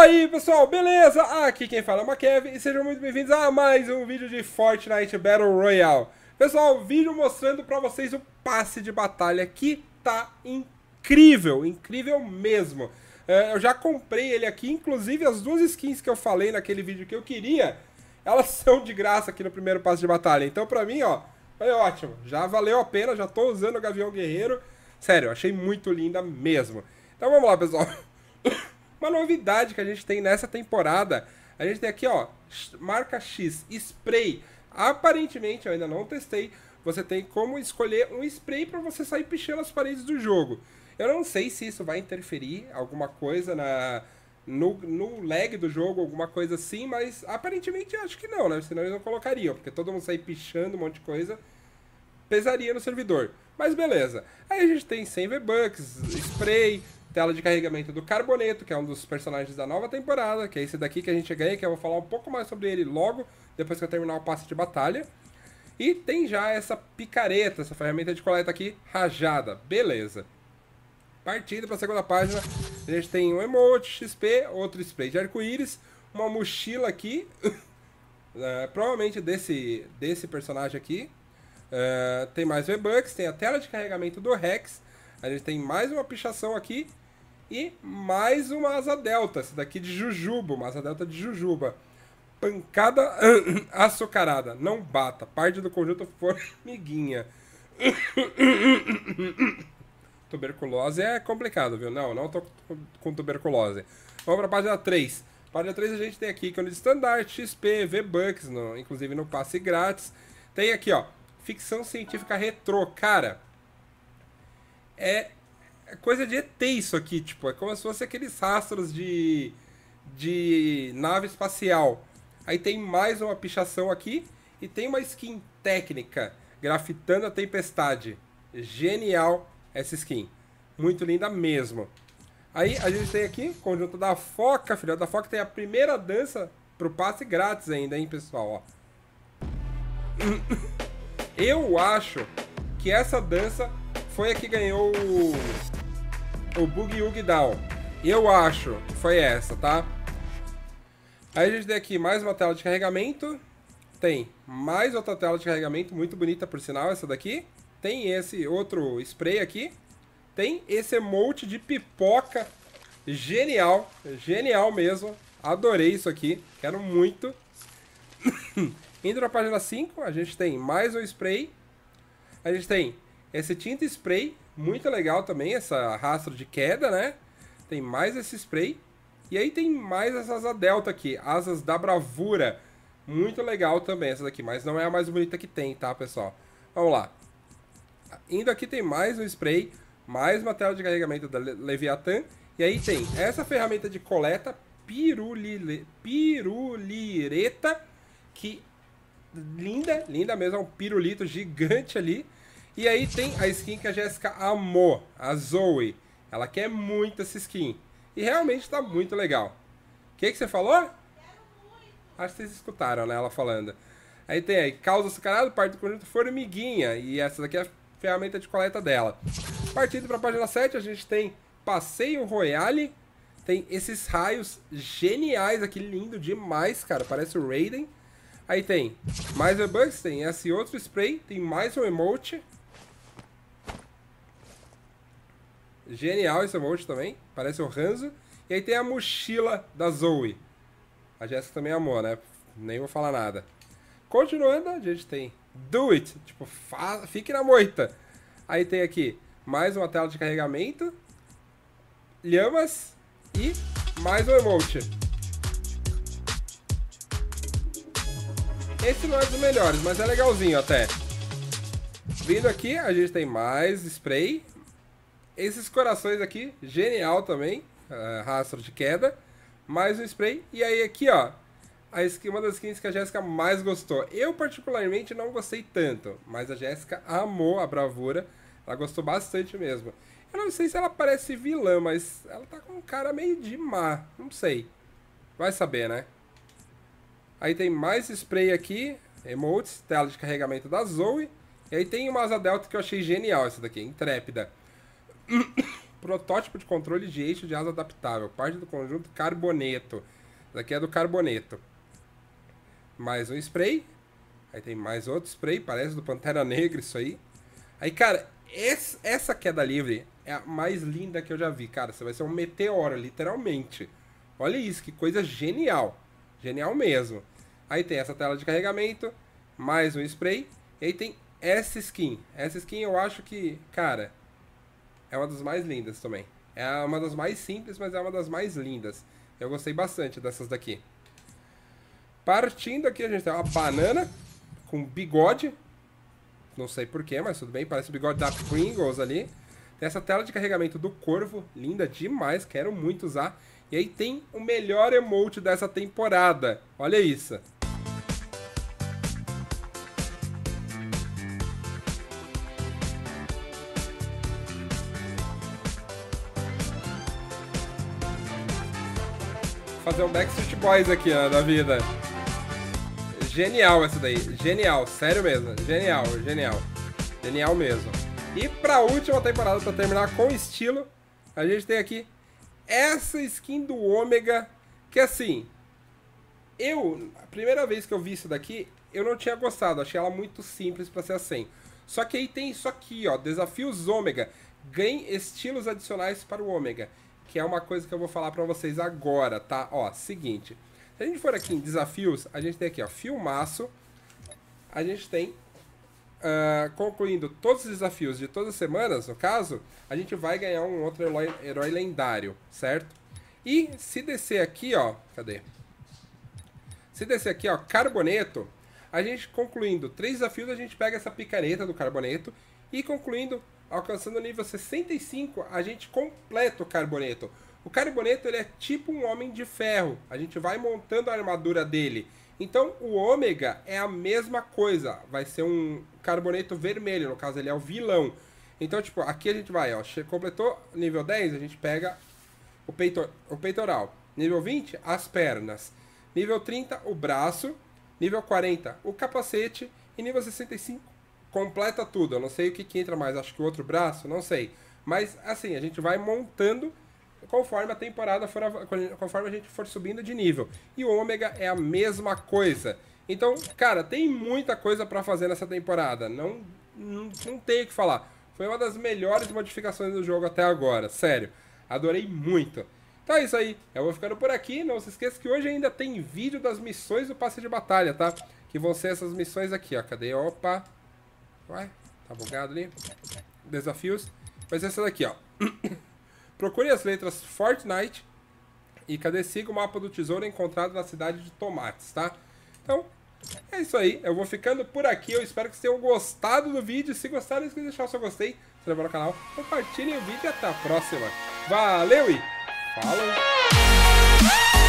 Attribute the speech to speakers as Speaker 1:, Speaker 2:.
Speaker 1: Oi aí pessoal, beleza? Aqui quem fala é o Makev e sejam muito bem-vindos a mais um vídeo de Fortnite Battle Royale. Pessoal, vídeo mostrando pra vocês o passe de batalha que tá incrível, incrível mesmo. É, eu já comprei ele aqui, inclusive as duas skins que eu falei naquele vídeo que eu queria, elas são de graça aqui no primeiro passe de batalha. Então pra mim, ó, foi ótimo, já valeu a pena, já tô usando o Gavião Guerreiro. Sério, achei muito linda mesmo. Então vamos lá pessoal. Uma novidade que a gente tem nessa temporada. A gente tem aqui, ó, marca X, spray. Aparentemente, eu ainda não testei, você tem como escolher um spray para você sair pichando as paredes do jogo. Eu não sei se isso vai interferir alguma coisa na no, no lag do jogo, alguma coisa assim, mas aparentemente eu acho que não, né? Senão eles não colocariam, porque todo mundo sair pichando um monte de coisa pesaria no servidor. Mas beleza. Aí a gente tem 100 V-Bucks, spray, tela de carregamento do Carboneto, que é um dos personagens da nova temporada, que é esse daqui que a gente ganha, que eu vou falar um pouco mais sobre ele logo, depois que eu terminar o passe de batalha. E tem já essa picareta, essa ferramenta de coleta aqui, rajada. Beleza. Partindo para a segunda página, a gente tem um emote XP, outro spray de arco-íris, uma mochila aqui, é, provavelmente desse, desse personagem aqui. É, tem mais V-Bucks, tem a tela de carregamento do Rex, a gente tem mais uma pichação aqui e mais uma asa delta, essa daqui de Jujuba, uma asa delta de Jujuba. Pancada açucarada, não bata, parte do conjunto formiguinha. tuberculose é complicado, viu? Não, não tô com tuberculose. Vamos para página 3. Página 3 a gente tem aqui é o de standard, XP, V-Bucks, inclusive no passe grátis. Tem aqui, ó, ficção científica retrô. Cara, é é coisa de ET isso aqui, tipo, é como se fosse aqueles rastros de, de nave espacial. Aí tem mais uma pichação aqui e tem uma skin técnica, grafitando a tempestade. Genial essa skin. Muito linda mesmo. Aí a gente tem aqui o conjunto da Foca, filha da Foca tem a primeira dança pro passe grátis ainda, hein, pessoal, ó. Eu acho que essa dança foi a que ganhou o Boogie Woogie Down. Eu acho que foi essa, tá? Aí a gente tem aqui mais uma tela de carregamento. Tem mais outra tela de carregamento, muito bonita por sinal, essa daqui. Tem esse outro spray aqui. Tem esse emote de pipoca. Genial, genial mesmo. Adorei isso aqui, quero muito. Indo na página 5, a gente tem mais um spray. A gente tem esse tinta spray muito legal também essa rastro de queda, né? Tem mais esse spray. E aí tem mais essa asa delta aqui, asas da bravura. Muito legal também essa daqui, mas não é a mais bonita que tem, tá, pessoal? Vamos lá. Indo aqui tem mais um spray, mais uma tela de carregamento da Leviathan. E aí tem essa ferramenta de coleta, pirulile, pirulireta, que linda, linda mesmo, é um pirulito gigante ali. E aí tem a skin que a Jéssica amou, a Zoe. Ela quer muito essa skin. E realmente tá muito legal. O que, que você falou? Acho que vocês escutaram, né? Ela falando. Aí tem aí, causa sacanado, parte do conjunto formiguinha. E essa daqui é a ferramenta de coleta dela. Partindo para a página 7, a gente tem Passeio Royale. Tem esses raios geniais aqui, lindo demais, cara. Parece o Raiden. Aí tem mais V-Bucks, tem esse outro spray, tem mais um emote. Genial esse emote também. Parece o Ranzo. E aí tem a mochila da Zoe. A Jessica também amou, né? Nem vou falar nada. Continuando, a gente tem Do It. Tipo, fa... fique na moita. Aí tem aqui mais uma tela de carregamento. Lhamas. E mais um emote. Esse não é dos melhores, mas é legalzinho até. Vindo aqui, a gente tem mais spray, esses corações aqui, genial também, uh, rastro de queda, mais um spray. E aí aqui, ó, a skin, uma das skins que a Jéssica mais gostou. Eu, particularmente, não gostei tanto, mas a Jéssica amou a bravura. Ela gostou bastante mesmo. Eu não sei se ela parece vilã, mas ela tá com um cara meio de má. Não sei. Vai saber, né? Aí tem mais spray aqui. Emotes, tela de carregamento da Zoe. E aí tem uma asa delta que eu achei genial essa daqui, intrépida. Protótipo de controle de eixo de asa adaptável, parte do conjunto carboneto. Isso aqui é do carboneto. Mais um spray. Aí tem mais outro spray, parece do Pantera Negra isso aí. Aí, cara, esse, essa queda livre é a mais linda que eu já vi, cara. Você vai ser um meteoro, literalmente. Olha isso, que coisa genial. Genial mesmo. Aí tem essa tela de carregamento, mais um spray. E aí tem essa skin. Essa skin eu acho que, cara, é uma das mais lindas também. É uma das mais simples, mas é uma das mais lindas. Eu gostei bastante dessas daqui. Partindo aqui, a gente tem uma banana com bigode. Não sei porquê, mas tudo bem. Parece o bigode da Pringles ali. Tem essa tela de carregamento do Corvo. Linda demais. Quero muito usar. E aí tem o melhor emote dessa temporada. Olha isso. fazer um Backstreet Boys aqui ó, na vida. Genial essa daí, genial, sério mesmo, genial, genial, genial mesmo. E pra última temporada, pra terminar com estilo, a gente tem aqui essa skin do Ômega, que assim, eu, a primeira vez que eu vi isso daqui, eu não tinha gostado, achei ela muito simples pra ser assim. Só que aí tem isso aqui, ó, desafios Ômega, ganhe estilos adicionais para o Ômega que é uma coisa que eu vou falar para vocês agora, tá? Ó, seguinte. Se a gente for aqui em desafios, a gente tem aqui, ó, filmaço. A gente tem, uh, concluindo todos os desafios de todas as semanas, no caso, a gente vai ganhar um outro herói, herói lendário, certo? E se descer aqui, ó, cadê? Se descer aqui, ó, carboneto, a gente concluindo três desafios, a gente pega essa picareta do carboneto e concluindo Alcançando o nível 65, a gente completa o carboneto. O carboneto ele é tipo um homem de ferro. A gente vai montando a armadura dele. Então o ômega é a mesma coisa. Vai ser um carboneto vermelho, no caso ele é o vilão. Então, tipo, aqui a gente vai, ó. Completou nível 10, a gente pega o, o peitoral. Nível 20, as pernas. Nível 30, o braço. Nível 40, o capacete. E nível 65, completa tudo. Eu não sei o que, que entra mais, acho que o outro braço, não sei. Mas assim, a gente vai montando conforme a temporada for conforme a gente for subindo de nível. E o ômega é a mesma coisa. Então, cara, tem muita coisa para fazer nessa temporada. Não, não, não tenho o que falar. Foi uma das melhores modificações do jogo até agora, sério. Adorei muito. Então é isso aí. Eu vou ficando por aqui. Não se esqueça que hoje ainda tem vídeo das missões do passe de batalha, tá? Que vão ser essas missões aqui, ó. Cadê? Opa! Vai, tá bugado ali. Desafios. Mas essa daqui, ó. Procure as letras Fortnite e cadê siga o mapa do tesouro encontrado na cidade de Tomates, tá? Então, é isso aí. Eu vou ficando por aqui. Eu espero que vocês tenham gostado do vídeo. Se gostaram, não esqueça de deixar o seu gostei, se inscreva no canal, compartilhem o vídeo e até a próxima. Valeu e falou!